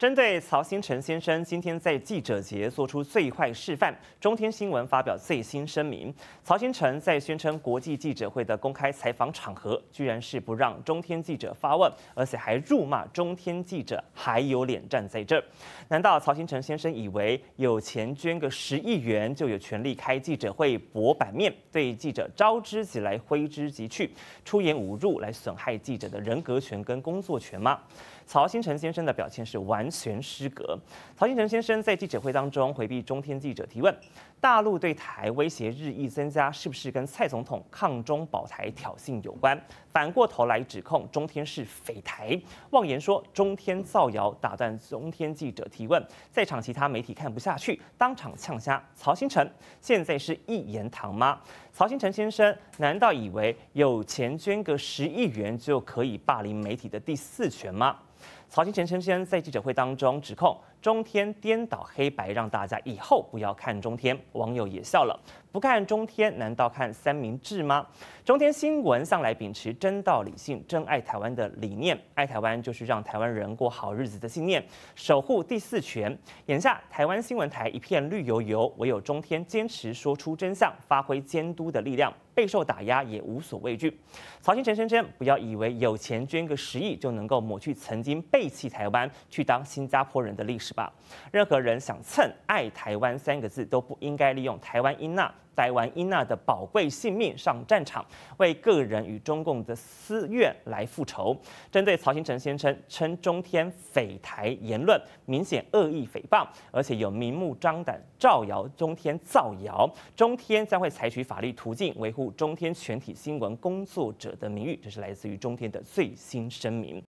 针对曹新成先生今天在记者节做出最坏示范，中天新闻发表最新声明：曹新成在宣称国际记者会的公开采访场合，居然是不让中天记者发问，而且还辱骂中天记者，还有脸站在这？难道曹新成先生以为有钱捐个十亿元就有权利开记者会博版面，对记者招之即来挥之即去，出言侮辱来损害记者的人格权跟工作权吗？曹新成先生的表现是完。全失格。曹新成先生在记者会当中回避中天记者提问，大陆对台威胁日益增加，是不是跟蔡总统抗中保台挑衅有关？反过头来指控中天是匪台，妄言说中天造谣，打断中天记者提问，在场其他媒体看不下去，当场呛瞎曹新成。现在是一言堂吗？曹新成先生难道以为有钱捐个十亿元就可以霸凌媒体的第四权吗？曹金泉先生在记者会当中指控。中天颠倒黑白，让大家以后不要看中天。网友也笑了，不看中天，难道看三明治吗？中天新闻向来秉持真道理性、真爱台湾的理念，爱台湾就是让台湾人过好日子的信念，守护第四权。眼下台湾新闻台一片绿油油，唯有中天坚持说出真相，发挥监督的力量，备受打压也无所畏惧。曹星辰声称，不要以为有钱捐个十亿就能够抹去曾经背弃台湾、去当新加坡人的历史。是吧？任何人想蹭“爱台湾”三个字，都不应该利用台湾英娜、台湾英娜的宝贵性命上战场，为个人与中共的私怨来复仇。针对曹新成先生称中天诽台言论，明显恶意诽谤，而且有明目张胆造谣中天、造谣中天，将会采取法律途径维护中天全体新闻工作者的名誉。这是来自于中天的最新声明。